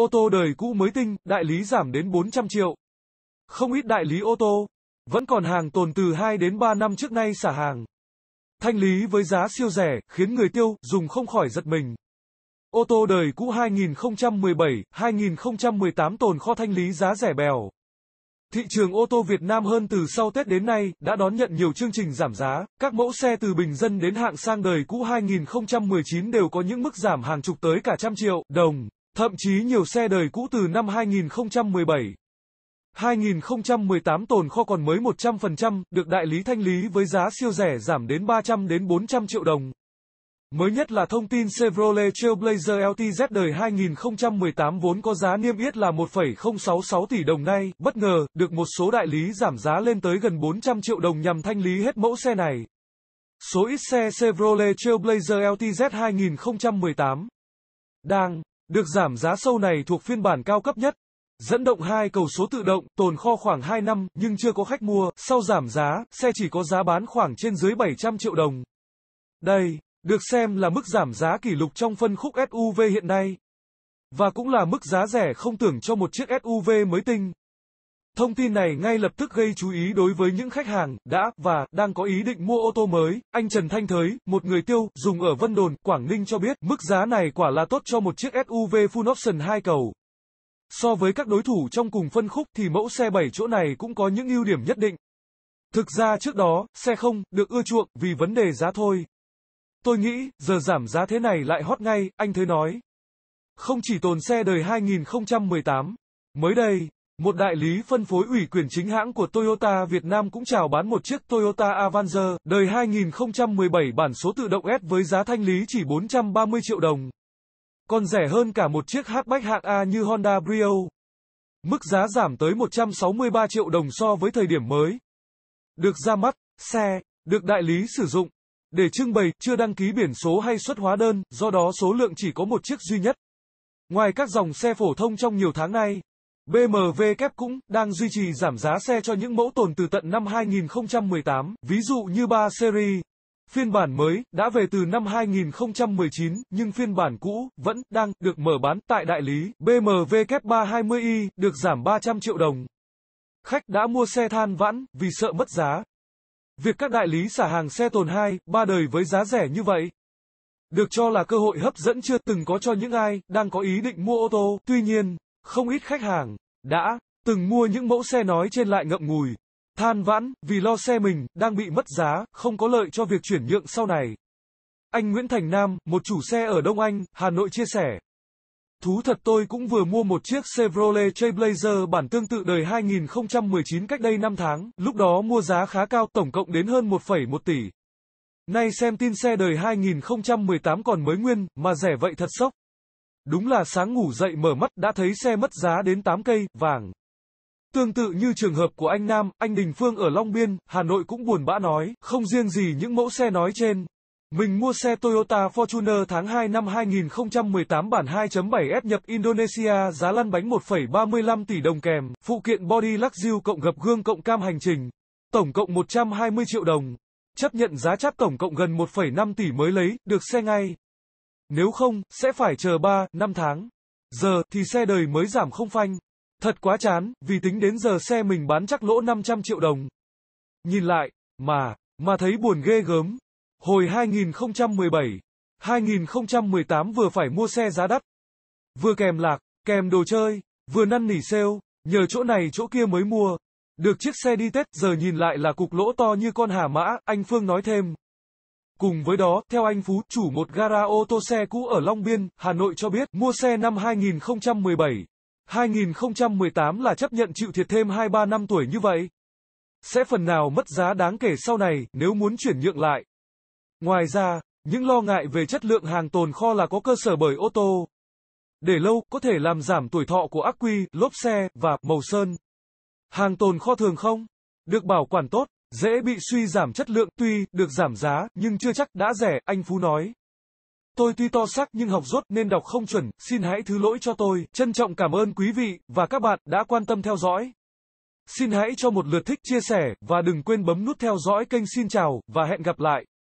ô tô đời cũ mới tinh, đại lý giảm đến 400 triệu. Không ít đại lý ô tô, vẫn còn hàng tồn từ 2 đến 3 năm trước nay xả hàng. Thanh lý với giá siêu rẻ, khiến người tiêu, dùng không khỏi giật mình. Ô tô đời cũ 2017, 2018 tồn kho thanh lý giá rẻ bèo. Thị trường ô tô Việt Nam hơn từ sau Tết đến nay đã đón nhận nhiều chương trình giảm giá, các mẫu xe từ bình dân đến hạng sang đời cũ 2019 đều có những mức giảm hàng chục tới cả trăm triệu đồng. Thậm chí nhiều xe đời cũ từ năm 2017, 2018 tồn kho còn mới 100%, được đại lý thanh lý với giá siêu rẻ giảm đến 300 đến 400 triệu đồng. Mới nhất là thông tin Chevrolet Trailblazer LTZ đời 2018 vốn có giá niêm yết là 1,066 tỷ đồng nay, bất ngờ, được một số đại lý giảm giá lên tới gần 400 triệu đồng nhằm thanh lý hết mẫu xe này. Số ít xe Chevrolet Trailblazer LTZ 2018 đang được giảm giá sâu này thuộc phiên bản cao cấp nhất. Dẫn động hai cầu số tự động, tồn kho khoảng 2 năm, nhưng chưa có khách mua, sau giảm giá, xe chỉ có giá bán khoảng trên dưới 700 triệu đồng. Đây, được xem là mức giảm giá kỷ lục trong phân khúc SUV hiện nay. Và cũng là mức giá rẻ không tưởng cho một chiếc SUV mới tinh. Thông tin này ngay lập tức gây chú ý đối với những khách hàng đã và đang có ý định mua ô tô mới. Anh Trần Thanh Thới, một người tiêu dùng ở Vân Đồn, Quảng Ninh cho biết, mức giá này quả là tốt cho một chiếc SUV full option 2 cầu. So với các đối thủ trong cùng phân khúc thì mẫu xe 7 chỗ này cũng có những ưu điểm nhất định. Thực ra trước đó, xe không được ưa chuộng vì vấn đề giá thôi. Tôi nghĩ, giờ giảm giá thế này lại hot ngay, anh Thới nói. Không chỉ tồn xe đời 2018, mới đây, một đại lý phân phối ủy quyền chính hãng của Toyota Việt Nam cũng chào bán một chiếc Toyota Avanza đời 2017 bản số tự động S với giá thanh lý chỉ 430 triệu đồng. Còn rẻ hơn cả một chiếc hatchback hạng A như Honda Brio. Mức giá giảm tới 163 triệu đồng so với thời điểm mới. Được ra mắt, xe, được đại lý sử dụng. Để trưng bày, chưa đăng ký biển số hay xuất hóa đơn, do đó số lượng chỉ có một chiếc duy nhất. Ngoài các dòng xe phổ thông trong nhiều tháng nay, BMW kép cũng đang duy trì giảm giá xe cho những mẫu tồn từ tận năm 2018, ví dụ như 3 series. Phiên bản mới đã về từ năm 2019, nhưng phiên bản cũ vẫn đang được mở bán tại đại lý BMW kép 320i, được giảm 300 triệu đồng. Khách đã mua xe than vãn vì sợ mất giá. Việc các đại lý xả hàng xe tồn 2, 3 đời với giá rẻ như vậy được cho là cơ hội hấp dẫn chưa từng có cho những ai đang có ý định mua ô tô. Tuy nhiên, không ít khách hàng đã từng mua những mẫu xe nói trên lại ngậm ngùi, than vãn vì lo xe mình đang bị mất giá, không có lợi cho việc chuyển nhượng sau này. Anh Nguyễn Thành Nam, một chủ xe ở Đông Anh, Hà Nội chia sẻ. Thú thật tôi cũng vừa mua một chiếc Chevrolet Trailblazer bản tương tự đời 2019 cách đây 5 tháng, lúc đó mua giá khá cao tổng cộng đến hơn 1,1 tỷ. Nay xem tin xe đời 2018 còn mới nguyên, mà rẻ vậy thật sốc. Đúng là sáng ngủ dậy mở mắt đã thấy xe mất giá đến 8 cây, vàng. Tương tự như trường hợp của anh Nam, anh Đình Phương ở Long Biên, Hà Nội cũng buồn bã nói, không riêng gì những mẫu xe nói trên. Mình mua xe Toyota Fortuner tháng 2 năm 2018 bản 2.7S nhập Indonesia giá lăn bánh 1,35 tỷ đồng kèm, phụ kiện body luxury cộng gập gương cộng cam hành trình, tổng cộng 120 triệu đồng. Chấp nhận giá chắc tổng cộng gần 1,5 tỷ mới lấy, được xe ngay. Nếu không, sẽ phải chờ 3, 5 tháng. Giờ, thì xe đời mới giảm không phanh. Thật quá chán, vì tính đến giờ xe mình bán chắc lỗ 500 triệu đồng. Nhìn lại, mà, mà thấy buồn ghê gớm. Hồi 2017, 2018 vừa phải mua xe giá đắt. Vừa kèm lạc, kèm đồ chơi, vừa năn nỉ sale, nhờ chỗ này chỗ kia mới mua. Được chiếc xe đi Tết giờ nhìn lại là cục lỗ to như con hà mã, anh Phương nói thêm. Cùng với đó, theo anh Phú, chủ một gara ô tô xe cũ ở Long Biên, Hà Nội cho biết, mua xe năm 2017, 2018 là chấp nhận chịu thiệt thêm 2-3 năm tuổi như vậy. Sẽ phần nào mất giá đáng kể sau này, nếu muốn chuyển nhượng lại. Ngoài ra, những lo ngại về chất lượng hàng tồn kho là có cơ sở bởi ô tô. Để lâu, có thể làm giảm tuổi thọ của ác quy, lốp xe, và màu sơn. Hàng tồn kho thường không? Được bảo quản tốt, dễ bị suy giảm chất lượng tuy được giảm giá nhưng chưa chắc đã rẻ, anh Phú nói. Tôi tuy to sắc nhưng học rốt nên đọc không chuẩn, xin hãy thứ lỗi cho tôi. Trân trọng cảm ơn quý vị và các bạn đã quan tâm theo dõi. Xin hãy cho một lượt thích chia sẻ và đừng quên bấm nút theo dõi kênh xin chào và hẹn gặp lại.